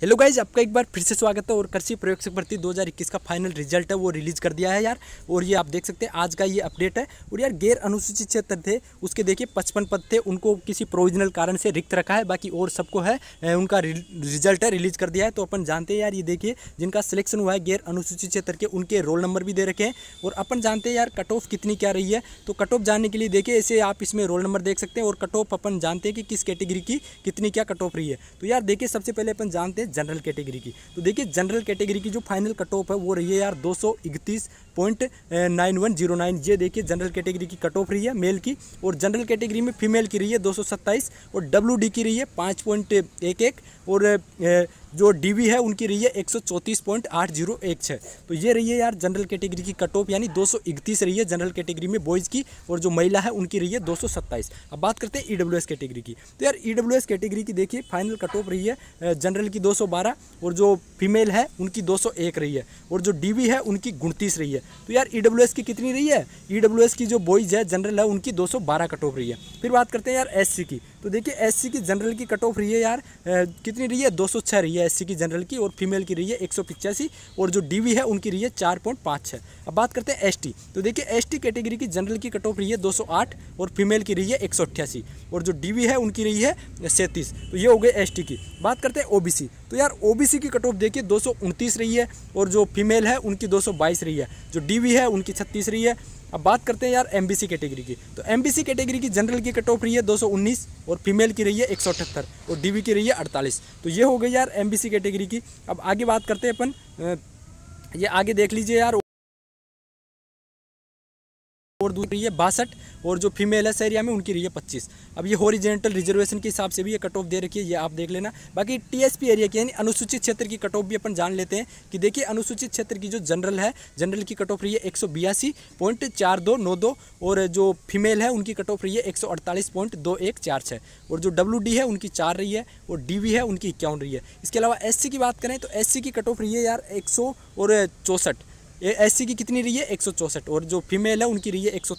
hello guys आपका एक बार फिर से स्वागत है और कृषि प्रयोग से भर्ती 2021 का फाइनल रिजल्ट है वो रिलीज़ कर दिया है यार और ये आप देख सकते हैं आज का ये अपडेट है और यार गैर अनुसूचित क्षेत्र थे उसके देखिए पचपन पद थे उनको किसी प्रोविजनल कारण से रिक्त रखा है बाकी और सबको है उनका रिजल्ट है रिलीज़ कर दिया है तो अपन जानते हैं यार ये देखिए जिनका सिलेक्शन हुआ है गैर अनुसूचित क्षेत्र के उनके रोल नंबर भी दे रखे हैं और अपन जानते हैं यार कट ऑफ कितनी क्या रही है तो कट ऑफ जानने के लिए देखिए ऐसे आप इसमें रोल नंबर देख सकते हैं और कट ऑफ अपन जानते हैं कि किस कैटेगरी की कितनी क्या कट ऑफ रही है तो यार देखिए सबसे पहले अपन जानते हैं जनरल कैटेगरी की तो देखिए जनरल कैटेगरी की जो फाइनल कट ऑफ है वो रही है यार दो ये देखिए जनरल कैटेगरी की कट ऑफ रही है मेल की और जनरल कैटेगरी में फीमेल की रही है दो और डब्ल्यू की रही है पाँच और जो डीवी है उनकी रही है एक सौ पॉइंट आठ जीरो एक छः तो ये रही है यार जनरल कैटेगरी की कट ऑफ यानी दो सौ इकतीस रही है जनरल कैटेगरी में बॉयज़ की और जो महिला है उनकी रही है दो सौ सत्ताईस अब बात करते हैं ई e कैटेगरी की तो यार ई e कैटेगरी की देखिए फाइनल कट ऑफ रही है जनरल की दो और जो फीमेल है उनकी दो रही है और जो डी है उनकी उनतीस रही है तो यार ई e की कितनी रही है ई की जो बॉयज़ है जनरल है उनकी दो कट ऑफ रही है फिर बात करते हैं यार एस की तो देखिए एस की जनरल की कट ऑफ रही है यार कितनी रही है दो रही है एससी की जनरल की और फीमेल की रही है एक और जो डीवी है उनकी रही है चार है अब बात करते हैं टी तो देखिए टी कैटेगरी की जनरल की कट ऑफ रही है आठ और फीमेल की रही है एक और जो डीवी है उनकी रही है सैंतीस तो ये हो गई टी की बात करते हैं ओबीसी तो यार ओबीसी की कट ऑफ देखिए दो रही है और जो फीमेल है उनकी दो रही है जो डी है उनकी छत्तीस रही है अब बात करते हैं यार एमबीसी कैटेगरी की तो एमबीसी कैटेगरी की जनरल की कट ऑफ रही है 219 और फीमेल की रही है एक और डीवी की रही है 48 तो ये हो गई यार एम कैटेगरी की अब आगे बात करते हैं अपन ये आगे देख लीजिए यार और दूर रही है बासठ और जो फीमेल है एरिया में उनकी रही है पच्चीस अब ये होरिजेंटल रिजर्वेशन के हिसाब से भी ये कट ऑफ दे रखी है ये आप देख लेना बाकी टीएसपी एरिया की यानी अनुसूचित क्षेत्र की कट ऑफ भी अपन जान लेते हैं कि देखिए अनुसूचित क्षेत्र की जो जनरल है जनरल की कट ऑफ रही है एक और जो फीमेल है उनकी कट ऑफ रही है एक और जो डब्ल्यू है उनकी चार रही है और डी है उनकी इक्यावन रही है इसके अलावा एस की बात करें तो एस की कट ऑफ रही है यार एक और चौंसठ एससी की कितनी रही है एक और जो फीमेल है उनकी रही है एक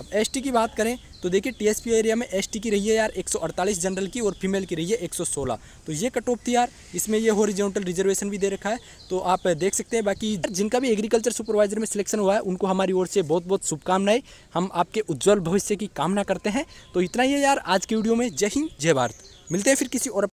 अब टी की बात करें तो देखिए टीएसपी एरिया में एसटी की रही है यार 148 जनरल की और फीमेल की रही है 116 तो ये कट ऑफ थी यार इसमें ये रिजेंटल रिजर्वेशन भी दे रखा है तो आप देख सकते हैं बाकी जिनका भी एग्रीकल्चर सुपरवाइजर में सिलेक्शन हुआ है उनको हमारी ओर से बहुत बहुत शुभकामनाएं हम आपके उज्ज्वल भविष्य की कामना करते हैं तो इतना ही है यार आज की वीडियो में जय हिंद जय भारत मिलते हैं फिर किसी और